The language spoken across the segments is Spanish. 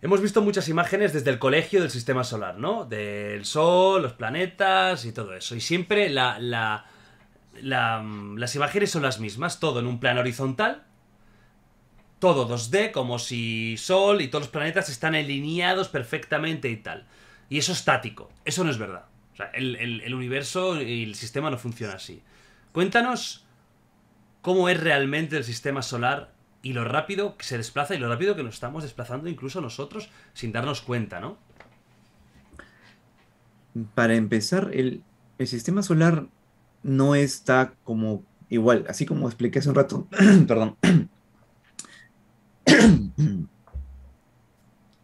Hemos visto muchas imágenes desde el colegio del sistema solar, ¿no? Del Sol, los planetas y todo eso. Y siempre la, mm, las imágenes son las mismas, todo en un plano horizontal, todo 2D, como si Sol y todos los planetas están alineados perfectamente y tal. Y eso estático, eso no es verdad. O sea, el, el universo y el sistema no funciona así. Cuéntanos cómo es realmente el sistema solar y lo rápido que se desplaza y lo rápido que nos estamos desplazando incluso nosotros sin darnos cuenta, ¿no? Para empezar, el, sistema solar no está como igual, así como expliqué hace un rato, perdón,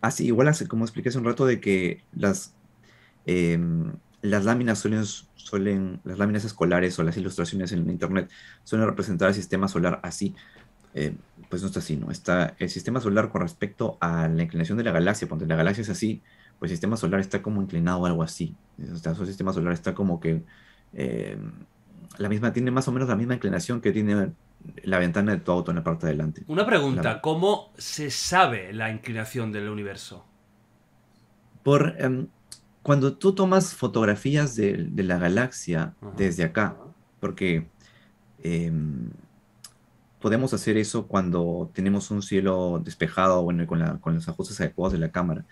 así igual como expliqué hace un rato de que las, em, las láminas suelen, las láminas escolares o las ilustraciones en internet suelen representar el sistema solar así, eh, pues no está así, ¿no? Está el sistema solar con respecto a la inclinación de la galaxia, cuando la galaxia es así, pues el sistema solar está como inclinado o algo así. O su sistema solar está como que eh, la misma, tiene más o menos la misma inclinación que tiene la ventana de tu auto en la parte de adelante. Una pregunta, ¿cómo se sabe la inclinación del universo? Por em, cuando tú tomas fotografías de, la galaxia desde acá, porque em, podemos hacer eso cuando tenemos un cielo despejado, bueno, con, con los ajustes adecuados de la cámara.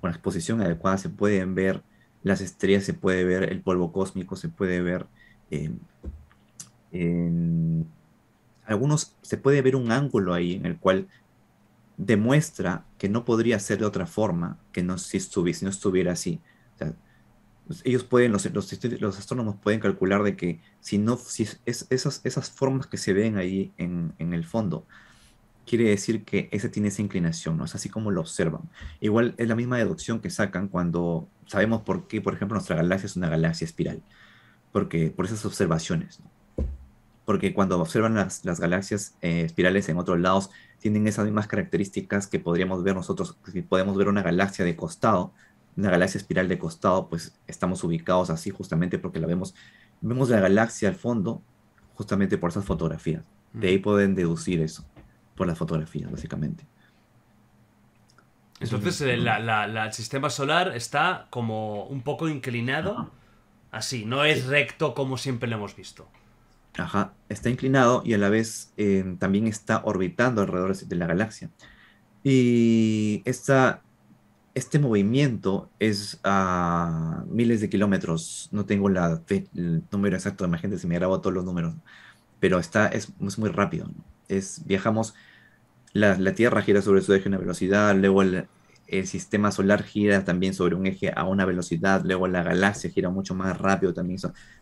Con la exposición adecuada se pueden ver las estrellas, se puede ver el polvo cósmico, se puede ver... Eh, algunos se puede ver un ángulo ahí en el cual demuestra que no podría ser de otra forma que no si, no estuviera así. O sea, ellos pueden, los, astrónomos pueden calcular de que si no, si esas, esas formas que se ven ahí en, el fondo, quiere decir que ese tiene esa inclinación, ¿no? Es así como lo observan. Igual es la misma deducción que sacan cuando sabemos por qué, por ejemplo, nuestra galaxia es una galaxia espiral, porque por esas observaciones, Porque cuando observan las, galaxias eh, espirales en otros lados, tienen esas mismas características que podríamos ver nosotros, si podemos ver una galaxia de costado, una galaxia espiral de costado, pues estamos ubicados así justamente porque la vemos, vemos la galaxia al fondo justamente por esas fotografías. De ahí mm. pueden deducir eso, por las fotografías, básicamente. Entonces, eh, el sistema solar está como un poco inclinado, así, no es recto como siempre lo hemos visto. Ajá, está inclinado y a la vez eh, también está orbitando alrededor de la galaxia. Y esta este movimiento es a miles de kilómetros. No tengo la, el número exacto, imagínense, si me grabo todos los números. Pero está, es, muy rápido. Es, viajamos, la, Tierra gira sobre su eje a una velocidad, luego el, sistema solar gira también sobre un eje a una velocidad, luego la galaxia gira mucho más rápido también.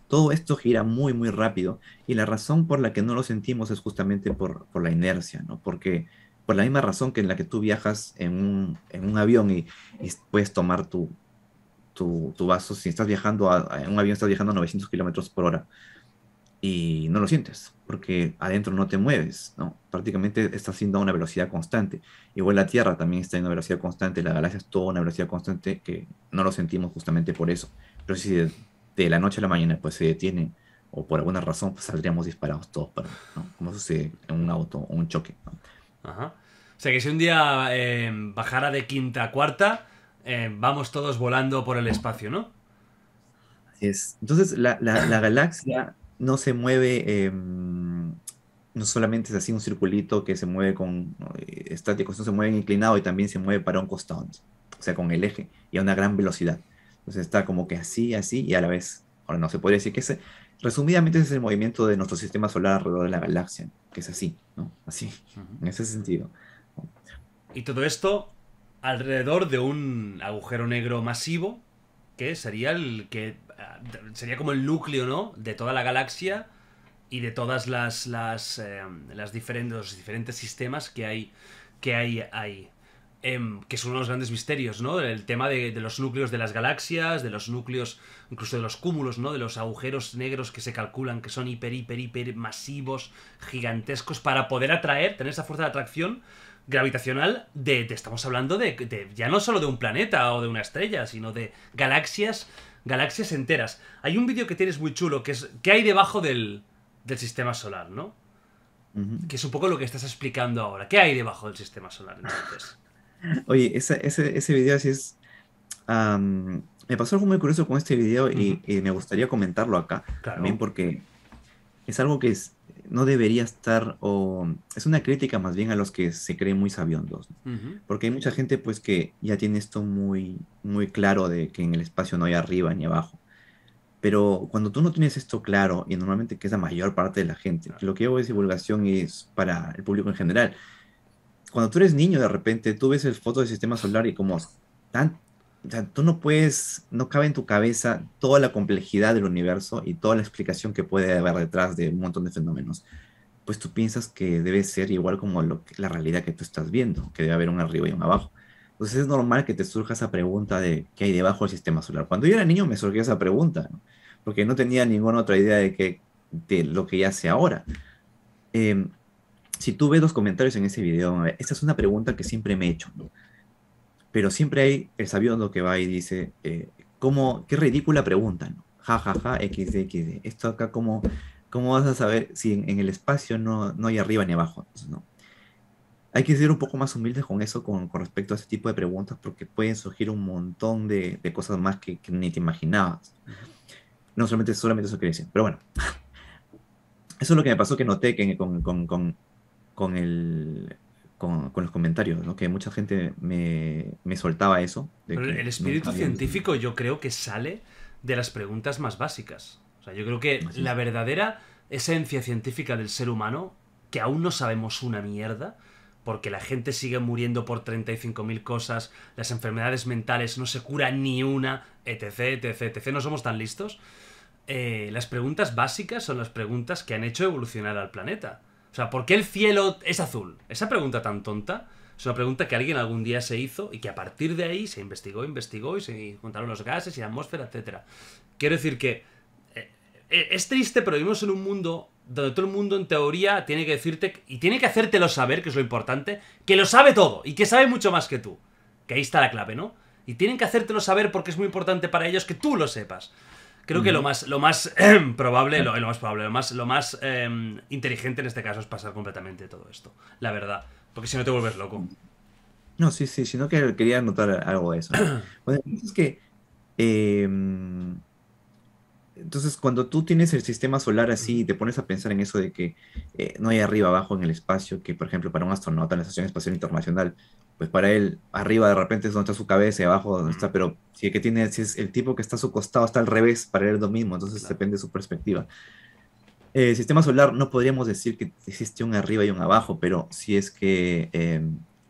todo esto gira muy, muy rápido. Y la razón por la que no lo sentimos es justamente por, por la inercia, ¿no? Porque por la misma razón que en la que tú viajas en un, en un avión y, puedes tomar tu, tu, vaso, si estás viajando a, en un avión, estás viajando a 900 kilómetros por hora y no lo sientes, porque adentro no te mueves, ¿no? Prácticamente estás haciendo a una velocidad constante. Igual la Tierra también está en una velocidad constante, la galaxia es toda una velocidad constante que no lo sentimos justamente por eso. Pero si de, la noche a la mañana pues se detienen o por alguna razón pues, saldríamos disparados todos, para, ¿no? Como sucede en un auto o un choque, ¿no? Ajá. O sea, que si un día em, bajara de quinta a cuarta, em, vamos todos volando por el espacio, ¿no? Entonces, la, galaxia no se mueve, em, no solamente es así un circulito que se mueve con eh, estático, no se mueve inclinado y también se mueve para un costado, o sea, con el eje y a una gran velocidad. Entonces está como que así, así y a la vez. Ahora no se puede decir que ese, resumidamente es el movimiento de nuestro sistema solar alrededor de la galaxia, que es así, ¿no? Así, en ese sentido. Y todo esto alrededor de un agujero negro masivo que sería el que eh, sería como el núcleo, ¿no? De toda la galaxia y de todas las las, em, diferentes los diferentes sistemas que hay que hay hay em, que es uno de los grandes misterios, ¿no? El tema de, de, los núcleos de las galaxias, de los núcleos, incluso de los cúmulos, ¿no? De los agujeros negros que se calculan que son hiper, hiper, hiper masivos, gigantescos, para poder atraer, tener esa fuerza de atracción gravitacional de, te estamos hablando de, ya no solo de un planeta o de una estrella, sino de galaxias, galaxias enteras. Hay un vídeo que tienes muy chulo que es qué hay debajo del, del sistema solar, ¿no? Que es un poco lo que estás explicando ahora. ¿Qué hay debajo del sistema solar Oye, ese, ese, ese video es... me pasó algo muy curioso con este video y, y, me gustaría comentarlo acá. También porque es algo que es, no debería estar, o es una crítica más bien a los que se creen muy sabiondos, porque hay mucha gente pues que ya tiene esto muy, muy claro de que en el espacio no hay arriba ni abajo. Pero cuando tú no tienes esto claro, y normalmente que es la mayor parte de la gente, lo que yo hago es divulgación es para el público en general. Cuando tú eres niño, de repente, tú ves el foto del sistema solar y como tú no puedes, no cabe en tu cabeza toda la complejidad del universo y toda la explicación que puede haber detrás de un montón de fenómenos. Pues tú piensas que debe ser igual como la realidad que tú estás viendo, que debe haber un arriba y un abajo. Entonces es normal que te surja esa pregunta de qué hay debajo del sistema solar. Cuando yo era niño me surgió esa pregunta, porque no tenía ninguna otra idea de, que, lo que ya sé ahora. Em, si tú ves los comentarios en ese video, esta es una pregunta que siempre me he hecho. Pero siempre hay el sabiondo que va y dice, eh, ¿cómo, qué ridícula pregunta, ¿no? Ja, ja, ja, x, Esto acá, ¿cómo, cómo vas a saber si en, el espacio no, no, hay arriba ni abajo? ¿no? Hay que ser un poco más humildes con eso, con, con respecto a ese tipo de preguntas, porque pueden surgir un montón de, cosas más que, ni te imaginabas. No solamente, solamente eso que decir, pero bueno. Eso es lo que me pasó que noté que con, con, con, con el, con, los comentarios, ¿no? que mucha gente me, me soltaba eso. el espíritu científico yo creo que sale de las preguntas más básicas. O sea, yo creo que la verdadera esencia científica del ser humano, que aún no sabemos una mierda, porque la gente sigue muriendo por 35.000 cosas, las enfermedades mentales no se curan ni una, etc, etc, etc, no somos tan listos. Eh, las preguntas básicas son las preguntas que han hecho evolucionar al planeta. O sea, ¿por qué el cielo es azul? Esa pregunta tan tonta es una pregunta que alguien algún día se hizo y que a partir de ahí se investigó, investigó y se juntaron los gases y la atmósfera, etc. Quiero decir que eh, eh, es triste, pero vivimos en un mundo donde todo el mundo en teoría tiene que decirte y tiene que hacértelo saber, que es lo importante, que lo sabe todo y que sabe mucho más que tú. Que ahí está la clave, ¿no? Y tienen que hacértelo saber porque es muy importante para ellos que tú lo sepas. Creo que lo más, lo más probable, lo, lo, más probable, más, lo más em, inteligente en este caso es pasar completamente todo esto, la verdad. Porque si no te vuelves loco. No, sí, sí, sino que quería anotar algo de eso. bueno, es que em, entonces, cuando tú tienes el sistema solar así y te pones a pensar en eso de que eh, no hay arriba abajo en el espacio, que por ejemplo para un astronauta en la Estación Espacial Internacional, pues para él arriba de repente es donde está su cabeza y abajo donde está, pero si es que tiene, si es el tipo que está a su costado está al revés, para él lo mismo, entonces depende de su perspectiva. El eh, sistema solar no podríamos decir que existe un arriba y un abajo, pero si es que eh,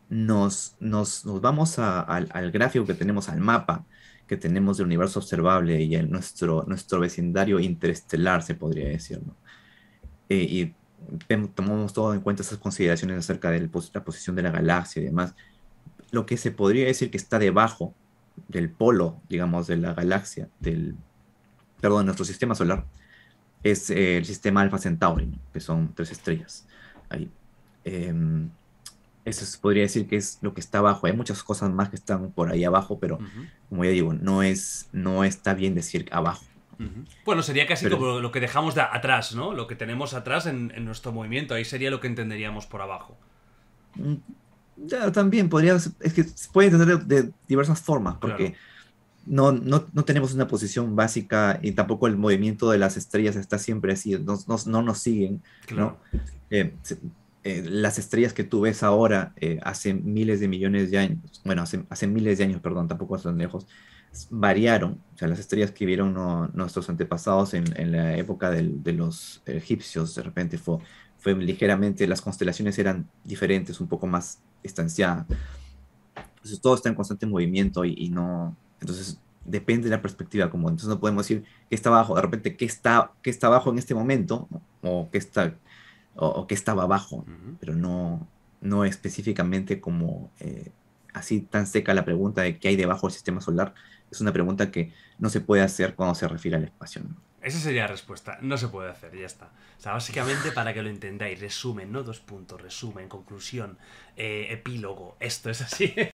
nos, nos, vamos al gráfico que tenemos, al mapa, que tenemos del universo observable y el nuestro, nuestro vecindario interestelar, se podría decir. ¿no? Eh, y tomamos todo en cuenta esas consideraciones acerca de la posición de la galaxia y demás. Lo que se podría decir que está debajo del polo, digamos, de la galaxia, del, perdón, nuestro sistema solar, es eh, el sistema Alpha Centauri, que son tres estrellas ahí. Em, eso se podría decir que es lo que está abajo. Hay muchas cosas más que están por ahí abajo, pero como ya digo, no es no está bien decir abajo. Bueno, sería casi como lo que dejamos de atrás, ¿no? Lo que tenemos atrás en, nuestro movimiento, ahí sería lo que entenderíamos por abajo. Mm, también podría, es que se puede entender de, diversas formas, porque no, no, tenemos una posición básica y tampoco el movimiento de las estrellas está siempre así, no, nos siguen, claro. Eh, eh, las estrellas que tú ves ahora eh, hace miles de millones de años, bueno, hace, miles de años, perdón, tampoco tan lejos, variaron. O sea, las estrellas que vieron nuestros antepasados en, la época de los egipcios, de repente fue, fue ligeramente, las constelaciones eran diferentes, un poco más estanciadas. Entonces todo está en constante movimiento y, no, entonces depende de la perspectiva, como entonces no podemos decir qué está abajo, de repente qué está, qué está abajo en este momento o qué está o, que estaba abajo, pero no, no específicamente como eh, así tan seca la pregunta de qué hay debajo del sistema solar. Es una pregunta que no se puede hacer cuando se refiere al espacio. Esa sería la respuesta. No se puede hacer, ya está. O sea, básicamente para que lo entendáis, resumen, ¿no? Dos puntos, resumen, conclusión, eh, epílogo. Esto es así.